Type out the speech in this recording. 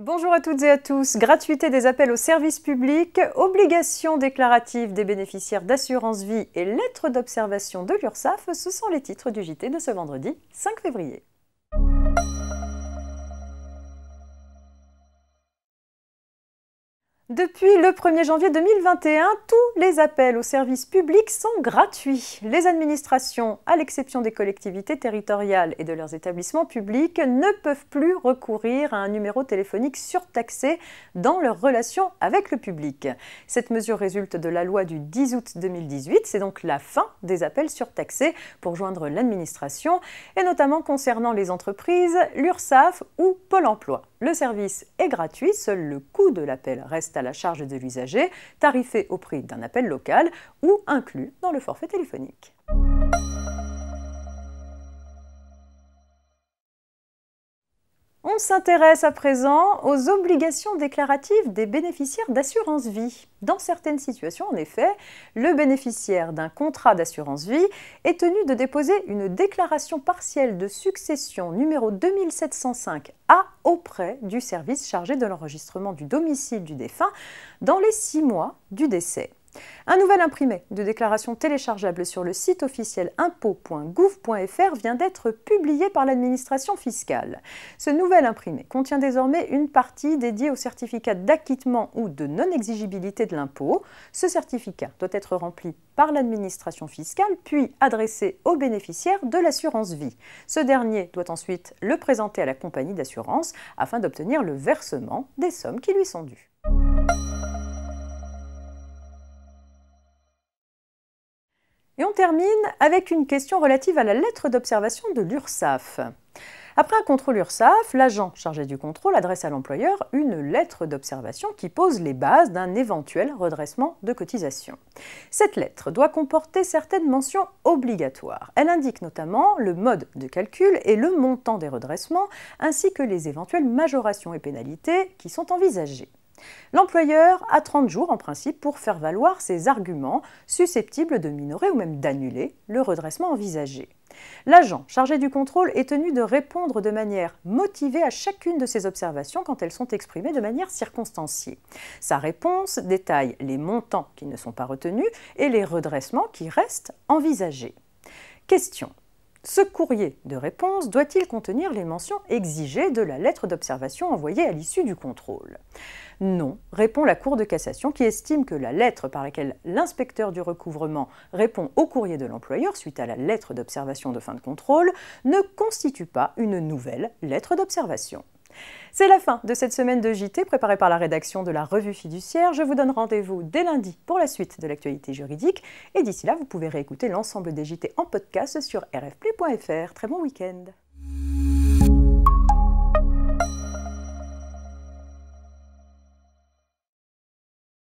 Bonjour à toutes et à tous. Gratuité des appels aux services publics, obligation déclarative des bénéficiaires d'assurance vie et lettre d'observation de l'URSSAF, ce sont les titres du JT de ce vendredi 5 février. Depuis le 1er janvier 2021, tous les appels aux services publics sont gratuits. Les administrations, à l'exception des collectivités territoriales et de leurs établissements publics, ne peuvent plus recourir à un numéro téléphonique surtaxé dans leurs relations avec le public. Cette mesure résulte de la loi du 10 août 2018, c'est donc la fin des appels surtaxés pour joindre l'administration, et notamment concernant les entreprises, l'URSSAF ou Pôle Emploi. Le service est gratuit, seul le coût de l'appel reste à la charge de l'usager, tarifé au prix d'un appel local ou inclus dans le forfait téléphonique. On s'intéresse à présent aux obligations déclaratives des bénéficiaires d'assurance vie. Dans certaines situations, en effet, le bénéficiaire d'un contrat d'assurance vie est tenu de déposer une déclaration partielle de succession numéro 2705 A auprès du service chargé de l'enregistrement du domicile du défunt dans les six mois du décès. Un nouvel imprimé de déclaration téléchargeable sur le site officiel impôt.gouv.fr vient d'être publié par l'administration fiscale. Ce nouvel imprimé contient désormais une partie dédiée au certificat d'acquittement ou de non-exigibilité de l'impôt. Ce certificat doit être rempli par l'administration fiscale puis adressé aux bénéficiaires de l'assurance vie. Ce dernier doit ensuite le présenter à la compagnie d'assurance afin d'obtenir le versement des sommes qui lui sont dues. Et on termine avec une question relative à la lettre d'observation de l'URSSAF. Après un contrôle URSAF, l'agent chargé du contrôle adresse à l'employeur une lettre d'observation qui pose les bases d'un éventuel redressement de cotisation. Cette lettre doit comporter certaines mentions obligatoires. Elle indique notamment le mode de calcul et le montant des redressements, ainsi que les éventuelles majorations et pénalités qui sont envisagées. L'employeur a 30 jours en principe pour faire valoir ses arguments susceptibles de minorer ou même d'annuler le redressement envisagé. L'agent chargé du contrôle est tenu de répondre de manière motivée à chacune de ses observations quand elles sont exprimées de manière circonstanciée. Sa réponse détaille les montants qui ne sont pas retenus et les redressements qui restent envisagés. Question. Ce courrier de réponse doit-il contenir les mentions exigées de la lettre d'observation envoyée à l'issue du contrôle Non, répond la Cour de cassation qui estime que la lettre par laquelle l'inspecteur du recouvrement répond au courrier de l'employeur suite à la lettre d'observation de fin de contrôle ne constitue pas une nouvelle lettre d'observation. C'est la fin de cette semaine de JT préparée par la rédaction de la revue fiduciaire. Je vous donne rendez-vous dès lundi pour la suite de l'actualité juridique. Et d'ici là, vous pouvez réécouter l'ensemble des JT en podcast sur rfplay.fr. Très bon week-end.